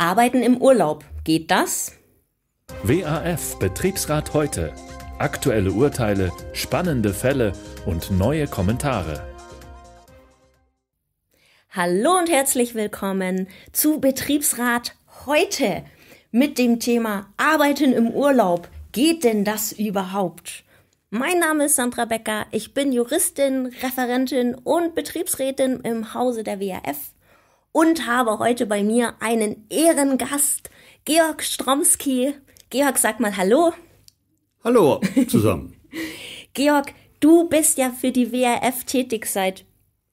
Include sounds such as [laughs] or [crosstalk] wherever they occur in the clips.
Arbeiten im Urlaub, geht das? WAF Betriebsrat heute. Aktuelle Urteile, spannende Fälle und neue Kommentare. Hallo und herzlich willkommen zu Betriebsrat heute mit dem Thema Arbeiten im Urlaub. Geht denn das überhaupt? Mein Name ist Sandra Becker, ich bin Juristin, Referentin und Betriebsrätin im Hause der WAF und habe heute bei mir einen Ehrengast, Georg Stromski. Georg, sag mal Hallo. Hallo zusammen. [laughs] Georg, du bist ja für die WRF tätig seit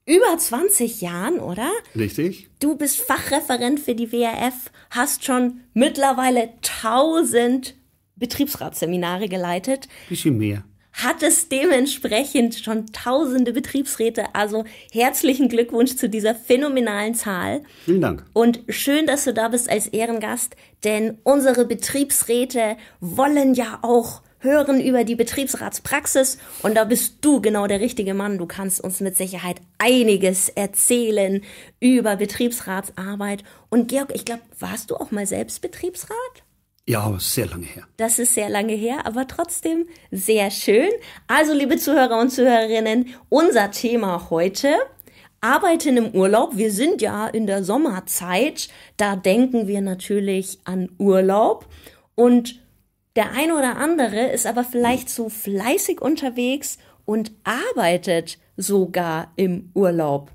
über 20 Jahren, oder? Richtig. Du bist Fachreferent für die WRF, hast schon mittlerweile 1000 Betriebsratsseminare geleitet. Bisschen mehr hat es dementsprechend schon tausende Betriebsräte. Also herzlichen Glückwunsch zu dieser phänomenalen Zahl. Vielen Dank. Und schön, dass du da bist als Ehrengast, denn unsere Betriebsräte wollen ja auch hören über die Betriebsratspraxis und da bist du genau der richtige Mann. Du kannst uns mit Sicherheit einiges erzählen über Betriebsratsarbeit. Und Georg, ich glaube, warst du auch mal selbst Betriebsrat? Ja, sehr lange her. Das ist sehr lange her, aber trotzdem sehr schön. Also, liebe Zuhörer und Zuhörerinnen, unser Thema heute. Arbeiten im Urlaub. Wir sind ja in der Sommerzeit. Da denken wir natürlich an Urlaub. Und der eine oder andere ist aber vielleicht so fleißig unterwegs und arbeitet sogar im Urlaub.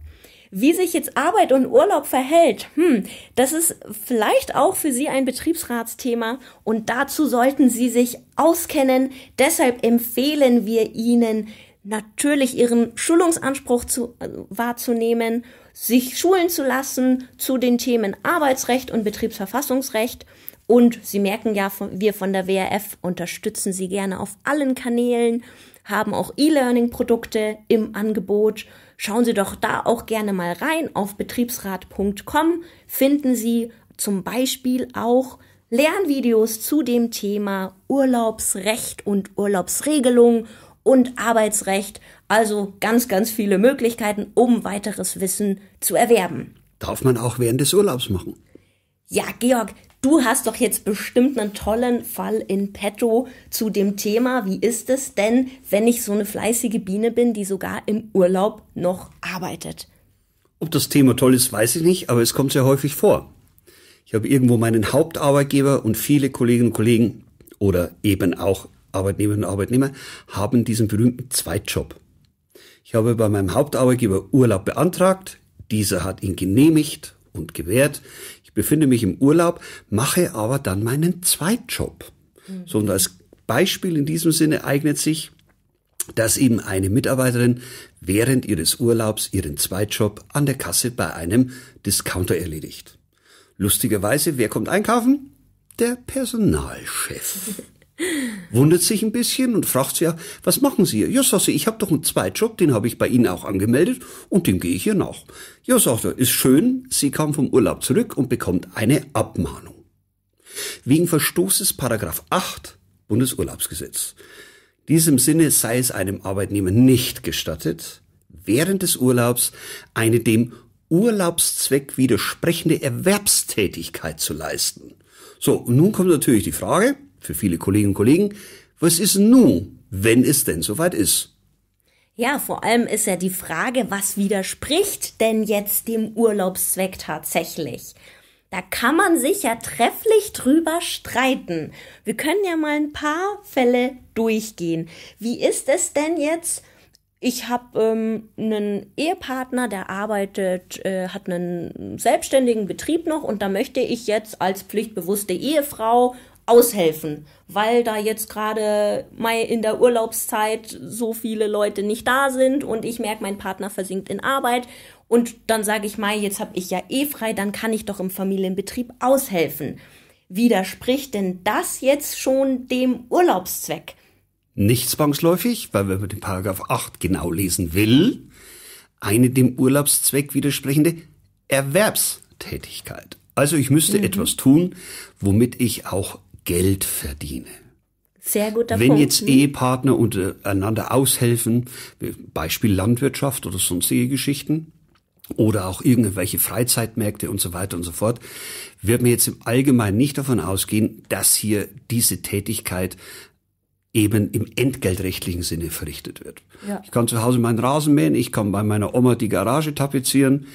Wie sich jetzt Arbeit und Urlaub verhält, hm, das ist vielleicht auch für Sie ein Betriebsratsthema und dazu sollten Sie sich auskennen. Deshalb empfehlen wir Ihnen natürlich Ihren Schulungsanspruch zu, äh, wahrzunehmen, sich schulen zu lassen zu den Themen Arbeitsrecht und Betriebsverfassungsrecht. Und Sie merken ja, wir von der WRF unterstützen Sie gerne auf allen Kanälen, haben auch E-Learning-Produkte im Angebot Schauen Sie doch da auch gerne mal rein auf betriebsrat.com, finden Sie zum Beispiel auch Lernvideos zu dem Thema Urlaubsrecht und Urlaubsregelung und Arbeitsrecht, also ganz, ganz viele Möglichkeiten, um weiteres Wissen zu erwerben. Darf man auch während des Urlaubs machen? Ja, Georg, Du hast doch jetzt bestimmt einen tollen Fall in petto zu dem Thema. Wie ist es denn, wenn ich so eine fleißige Biene bin, die sogar im Urlaub noch arbeitet? Ob das Thema toll ist, weiß ich nicht, aber es kommt sehr häufig vor. Ich habe irgendwo meinen Hauptarbeitgeber und viele Kolleginnen und Kollegen oder eben auch Arbeitnehmerinnen und Arbeitnehmer haben diesen berühmten Zweitjob. Ich habe bei meinem Hauptarbeitgeber Urlaub beantragt, dieser hat ihn genehmigt und gewährt. Ich befinde mich im Urlaub, mache aber dann meinen Zweitjob. So, und als Beispiel in diesem Sinne eignet sich, dass eben eine Mitarbeiterin während ihres Urlaubs ihren Zweitjob an der Kasse bei einem Discounter erledigt. Lustigerweise, wer kommt einkaufen? Der Personalchef. [laughs] wundert sich ein bisschen und fragt sie, ja, was machen Sie? Ja, sagt sie, ich habe doch einen Zweitjob, den habe ich bei Ihnen auch angemeldet und den gehe ich hier nach. Ja, sagt er, ist schön, sie kam vom Urlaub zurück und bekommt eine Abmahnung. Wegen Verstoßes Paragraph 8 Bundesurlaubsgesetz. In diesem Sinne sei es einem Arbeitnehmer nicht gestattet, während des Urlaubs eine dem Urlaubszweck widersprechende Erwerbstätigkeit zu leisten. So, und nun kommt natürlich die Frage, für viele Kolleginnen und Kollegen, was ist nun, wenn es denn soweit ist? Ja, vor allem ist ja die Frage, was widerspricht denn jetzt dem Urlaubszweck tatsächlich? Da kann man sich ja trefflich drüber streiten. Wir können ja mal ein paar Fälle durchgehen. Wie ist es denn jetzt? Ich habe ähm, einen Ehepartner, der arbeitet, äh, hat einen selbstständigen Betrieb noch und da möchte ich jetzt als pflichtbewusste Ehefrau aushelfen, weil da jetzt gerade mal in der Urlaubszeit so viele Leute nicht da sind und ich merke, mein Partner versinkt in Arbeit und dann sage ich mal, jetzt habe ich ja eh frei, dann kann ich doch im Familienbetrieb aushelfen. Widerspricht denn das jetzt schon dem Urlaubszweck? Nicht zwangsläufig, weil wenn man den Paragraph 8 genau lesen will, eine dem Urlaubszweck widersprechende Erwerbstätigkeit. Also ich müsste mhm. etwas tun, womit ich auch Geld verdiene. Sehr guter Wenn Punkt, jetzt ne? Ehepartner untereinander aushelfen, Beispiel Landwirtschaft oder sonstige Geschichten, oder auch irgendwelche Freizeitmärkte und so weiter und so fort, wird man jetzt im Allgemeinen nicht davon ausgehen, dass hier diese Tätigkeit eben im entgeltrechtlichen Sinne verrichtet wird. Ja. Ich kann zu Hause meinen Rasen mähen, ich kann bei meiner Oma die Garage tapezieren,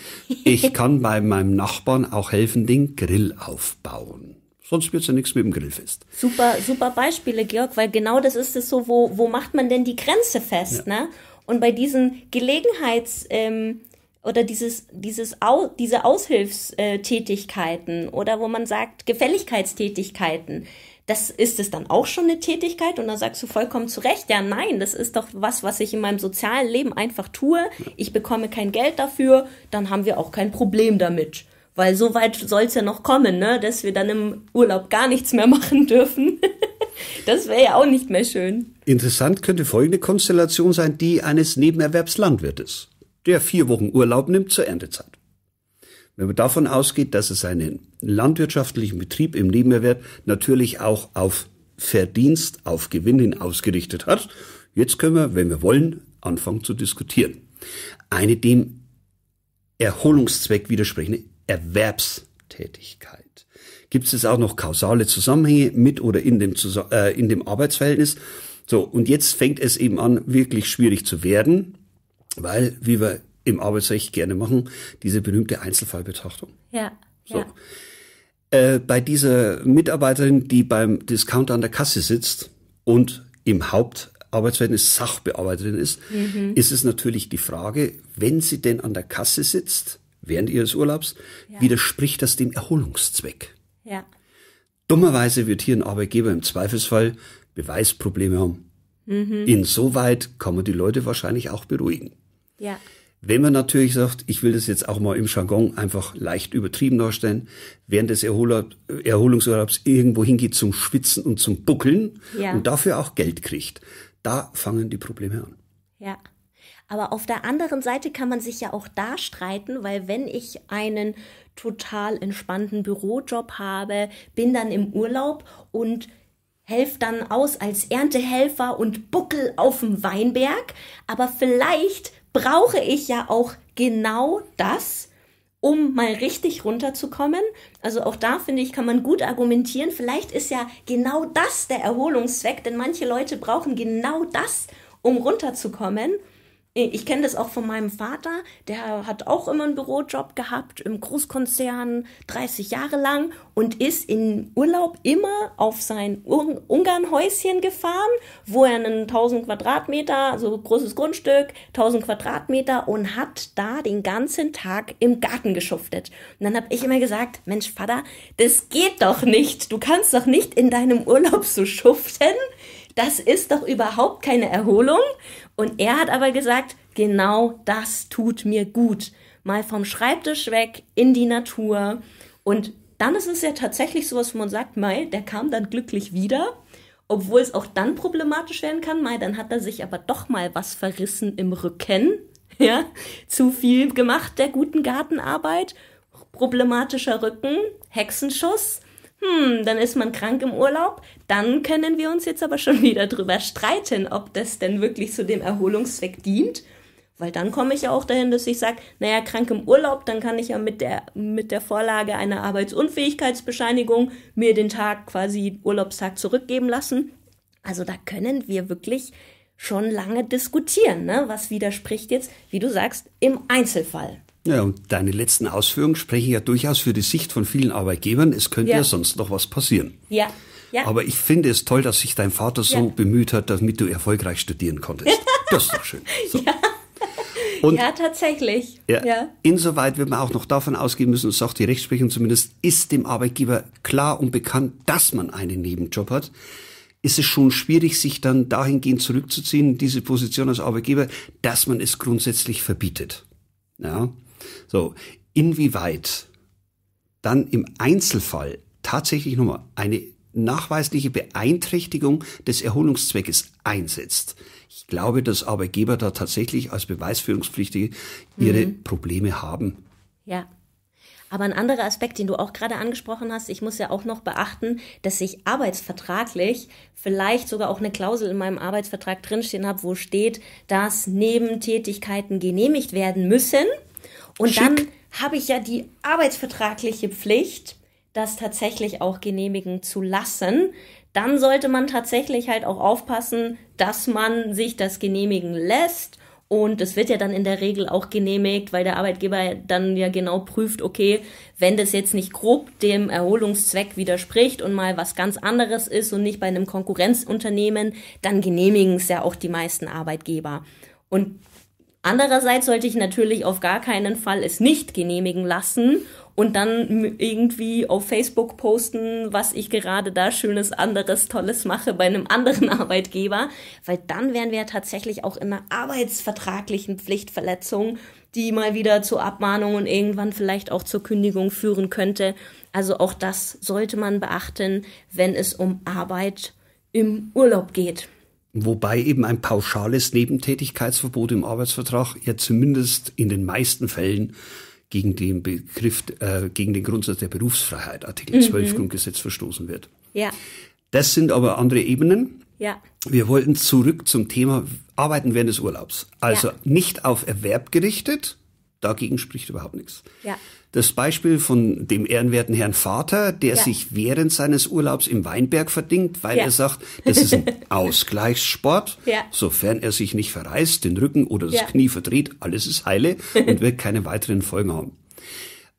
ich [laughs] kann bei meinem Nachbarn auch helfen, den Grill aufbauen. Sonst wird es ja nichts mit dem Grillfest. Super, super Beispiele, Georg, weil genau das ist es so, wo, wo macht man denn die Grenze fest, ja. ne? Und bei diesen Gelegenheits- ähm, oder dieses, dieses Au diese Aushilfstätigkeiten oder wo man sagt Gefälligkeitstätigkeiten, das ist es dann auch schon eine Tätigkeit und dann sagst du vollkommen zu Recht, ja nein, das ist doch was, was ich in meinem sozialen Leben einfach tue, ich bekomme kein Geld dafür, dann haben wir auch kein Problem damit weil so weit soll ja noch kommen, ne? dass wir dann im Urlaub gar nichts mehr [laughs] machen dürfen. das wäre ja auch nicht mehr schön. Interessant könnte folgende Konstellation sein, die eines Nebenerwerbslandwirtes, der vier Wochen Urlaub nimmt zur Erntezeit. Wenn man davon ausgeht, dass es einen landwirtschaftlichen Betrieb im Nebenerwerb natürlich auch auf Verdienst, auf Gewinn hin ausgerichtet hat, jetzt können wir, wenn wir wollen, anfangen zu diskutieren. Eine dem Erholungszweck widersprechende Erwerbstätigkeit. Gibt es auch noch kausale Zusammenhänge mit oder in dem, Zus äh, in dem Arbeitsverhältnis? So, und jetzt fängt es eben an, wirklich schwierig zu werden, weil, wie wir im Arbeitsrecht gerne machen, diese berühmte Einzelfallbetrachtung. Ja. So. ja. Äh, bei dieser Mitarbeiterin, die beim Discounter an der Kasse sitzt und im Hauptarbeitsverhältnis Sachbearbeiterin ist, mhm. ist es natürlich die Frage, wenn sie denn an der Kasse sitzt, während ihres Urlaubs, ja. widerspricht das dem Erholungszweck. Ja. Dummerweise wird hier ein Arbeitgeber im Zweifelsfall Beweisprobleme haben. Mhm. Insoweit kann man die Leute wahrscheinlich auch beruhigen. Ja. Wenn man natürlich sagt, ich will das jetzt auch mal im Jargon einfach leicht übertrieben darstellen, während des Erholab Erholungsurlaubs irgendwo hingeht zum Schwitzen und zum Buckeln ja. und dafür auch Geld kriegt, da fangen die Probleme an. Ja. Aber auf der anderen Seite kann man sich ja auch da streiten, weil wenn ich einen total entspannten Bürojob habe, bin dann im Urlaub und helfe dann aus als Erntehelfer und buckel auf dem Weinberg, aber vielleicht brauche ich ja auch genau das, um mal richtig runterzukommen. Also auch da finde ich, kann man gut argumentieren. Vielleicht ist ja genau das der Erholungszweck, denn manche Leute brauchen genau das, um runterzukommen. Äh, ich kenne das auch von meinem Vater, der hat auch immer einen Bürojob gehabt im Großkonzern 30 Jahre lang und ist in Urlaub immer auf sein Ungarnhäuschen gefahren, wo er einen 1000 Quadratmeter, so großes Grundstück, 1000 Quadratmeter und hat da den ganzen Tag im Garten geschuftet. Und dann habe ich immer gesagt, Mensch Vater, das geht doch nicht. Du kannst doch nicht in deinem Urlaub so schuften. Das ist doch überhaupt keine Erholung. Und er hat aber gesagt, genau das tut mir gut. Mal vom Schreibtisch weg in die Natur. Und dann ist es ja tatsächlich sowas, wo man sagt, Mai, der kam dann glücklich wieder. Obwohl es auch dann problematisch werden kann, Mai, dann hat er sich aber doch mal was verrissen im Rücken. [laughs] Ja, zu viel gemacht der guten Gartenarbeit problematischer Rücken, Hexenschuss hm, dann ist man krank im Urlaub, dann können wir uns jetzt aber schon [laughs] wieder drüber streiten, ob das denn wirklich zu dem Erholungszweck dient. Weil dann komme ich ja auch dahin, dass ich sage, naja, krank im Urlaub, dann kann ich ja mit der, mit der Vorlage einer Arbeitsunfähigkeitsbescheinigung mir den Tag quasi Urlaubstag zurückgeben lassen. Also da können wir wirklich schon lange diskutieren, ne? Was widerspricht jetzt, wie du sagst, im Einzelfall. Ja, und deine letzten Ausführungen sprechen ja durchaus für die Sicht von vielen Arbeitgebern. Es könnte ja, ja sonst noch was passieren. Ja. Ja. Aber ich finde es toll, dass sich dein Vater so ja. bemüht hat, damit du erfolgreich studieren konntest. [laughs] Das ist doch schön. So. Ja. Und ja, tatsächlich. Ja, ja. Insoweit wird man auch noch davon ausgehen müssen, das sagt die Rechtsprechung zumindest, ist dem Arbeitgeber klar und bekannt, dass man einen Nebenjob hat, ist es schon schwierig, sich dann dahingehend zurückzuziehen, diese Position als Arbeitgeber, dass man es grundsätzlich verbietet. Ja. So, inwieweit dann im Einzelfall tatsächlich nochmal eine nachweisliche Beeinträchtigung des Erholungszweckes einsetzt. Ich glaube, dass Arbeitgeber da tatsächlich als Beweisführungspflichtige ihre mhm. Probleme haben. Ja. Aber ein anderer Aspekt, den du auch gerade angesprochen hast, ich muss ja auch noch beachten, dass ich arbeitsvertraglich vielleicht sogar auch eine Klausel in meinem Arbeitsvertrag drinstehen habe, wo steht, dass Nebentätigkeiten genehmigt werden müssen und Schick. dann habe ich ja die arbeitsvertragliche Pflicht, das tatsächlich auch genehmigen zu lassen. Dann sollte man tatsächlich halt auch aufpassen, dass man sich das genehmigen lässt. Und es wird ja dann in der Regel auch genehmigt, weil der Arbeitgeber dann ja genau prüft, okay, wenn das jetzt nicht grob dem Erholungszweck widerspricht und mal was ganz anderes ist und nicht bei einem Konkurrenzunternehmen, dann genehmigen es ja auch die meisten Arbeitgeber. Und Andererseits sollte ich natürlich auf gar keinen Fall es nicht genehmigen lassen und dann irgendwie auf Facebook posten, was ich gerade da schönes, anderes, tolles mache bei einem anderen [laughs] Arbeitgeber, weil dann wären wir tatsächlich auch in einer arbeitsvertraglichen Pflichtverletzung, die mal wieder zur Abmahnung und irgendwann vielleicht auch zur Kündigung führen könnte. Also auch das sollte man beachten, wenn es um Arbeit im Urlaub geht. Wobei eben ein pauschales Nebentätigkeitsverbot im Arbeitsvertrag ja zumindest in den meisten Fällen gegen den Begriff, äh, gegen den Grundsatz der Berufsfreiheit, Artikel mhm. 12 Grundgesetz verstoßen wird. Ja. Das sind aber andere Ebenen. Ja. Wir wollten zurück zum Thema Arbeiten während des Urlaubs. Also ja. nicht auf Erwerb gerichtet, Dagegen spricht überhaupt nichts. Ja. Das Beispiel von dem ehrenwerten Herrn Vater, der ja. sich während seines Urlaubs im Weinberg verdingt, weil ja. er sagt, das ist ein [laughs] Ausgleichssport, ja. sofern er sich nicht verreißt, den Rücken oder das Knie verdreht, alles ist heile und wird keine weiteren Folgen haben.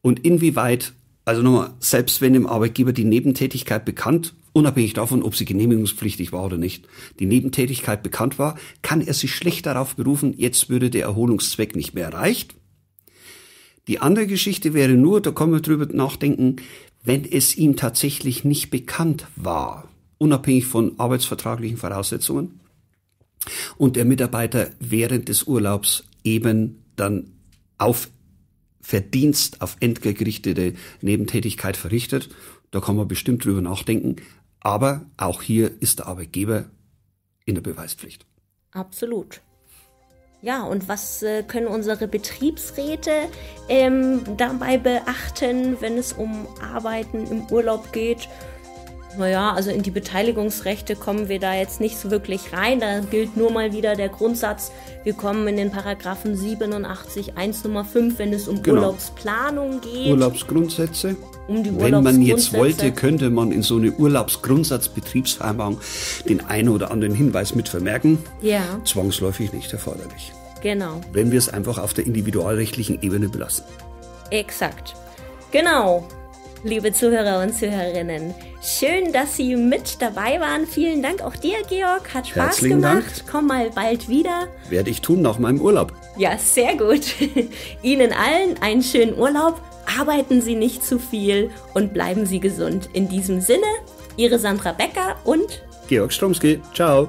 Und inwieweit, also nochmal, selbst wenn dem Arbeitgeber die Nebentätigkeit bekannt, unabhängig davon, ob sie genehmigungspflichtig war oder nicht, die Nebentätigkeit bekannt war, kann er sich schlecht darauf berufen, jetzt würde der Erholungszweck nicht mehr erreicht, die andere Geschichte wäre nur, da kann man drüber nachdenken, wenn es ihm tatsächlich nicht bekannt war, unabhängig von arbeitsvertraglichen Voraussetzungen, und der Mitarbeiter während des Urlaubs eben dann auf Verdienst, auf entgeltgerichtete Nebentätigkeit verrichtet. Da kann man bestimmt drüber nachdenken. Aber auch hier ist der Arbeitgeber in der Beweispflicht. Absolut. Ja, und was äh, können unsere Betriebsräte ähm, dabei beachten, wenn es um Arbeiten im Urlaub geht? Naja, also in die Beteiligungsrechte kommen wir da jetzt nicht so wirklich rein. Da gilt nur mal wieder der Grundsatz, wir kommen in den Paragraphen 87 1 Nummer 5, wenn es um genau. Urlaubsplanung geht. Urlaubsgrundsätze. Um Wenn man jetzt wollte, könnte man in so eine Urlaubsgrundsatzbetriebsvereinbarung den einen oder anderen Hinweis mit vermerken. Ja. Zwangsläufig nicht erforderlich. Genau. Wenn wir es einfach auf der individualrechtlichen Ebene belassen. Exakt. Genau liebe Zuhörer und Zuhörerinnen. Schön, dass Sie mit dabei waren. Vielen Dank auch dir, Georg. Hat Spaß Herzlichen gemacht. Dank. Komm mal bald wieder. Werde ich tun nach meinem Urlaub. Ja, sehr gut. [laughs] Ihnen allen einen schönen Urlaub. Arbeiten Sie nicht zu viel und bleiben Sie gesund. In diesem Sinne, Ihre Sandra Becker und Georg Stromski. Ciao.